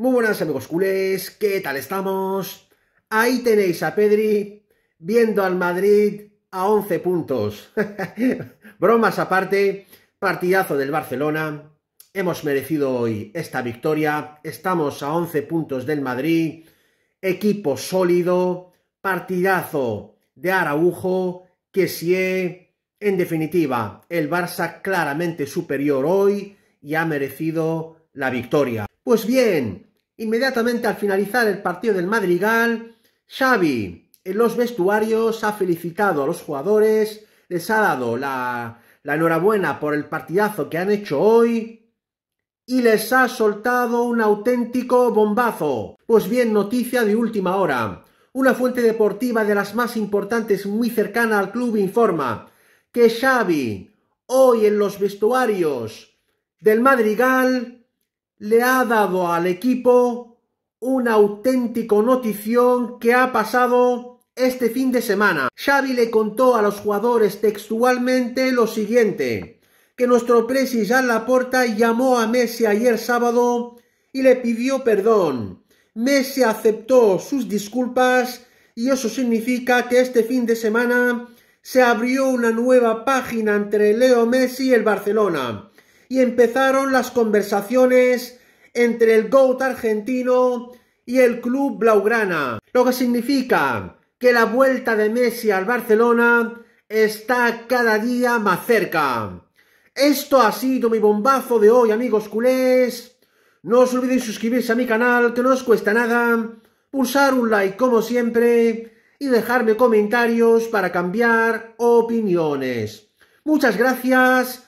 Muy buenas amigos culés, ¿qué tal estamos? Ahí tenéis a Pedri viendo al Madrid a 11 puntos. Bromas aparte, partidazo del Barcelona. Hemos merecido hoy esta victoria. Estamos a 11 puntos del Madrid. Equipo sólido, partidazo de Araujo, si, En definitiva, el Barça claramente superior hoy y ha merecido la victoria. Pues bien, Inmediatamente al finalizar el partido del Madrigal, Xavi en los vestuarios ha felicitado a los jugadores, les ha dado la, la enhorabuena por el partidazo que han hecho hoy y les ha soltado un auténtico bombazo. Pues bien, noticia de última hora. Una fuente deportiva de las más importantes muy cercana al club informa que Xavi hoy en los vestuarios del Madrigal le ha dado al equipo una auténtico notición que ha pasado este fin de semana. Xavi le contó a los jugadores textualmente lo siguiente, que nuestro presi la Laporta llamó a Messi ayer sábado y le pidió perdón. Messi aceptó sus disculpas y eso significa que este fin de semana se abrió una nueva página entre Leo Messi y el Barcelona y empezaron las conversaciones entre el GOAT argentino y el club blaugrana, lo que significa que la vuelta de Messi al Barcelona está cada día más cerca. Esto ha sido mi bombazo de hoy, amigos culés. No os olvidéis suscribirse a mi canal, que no os cuesta nada, pulsar un like como siempre y dejarme comentarios para cambiar opiniones. Muchas gracias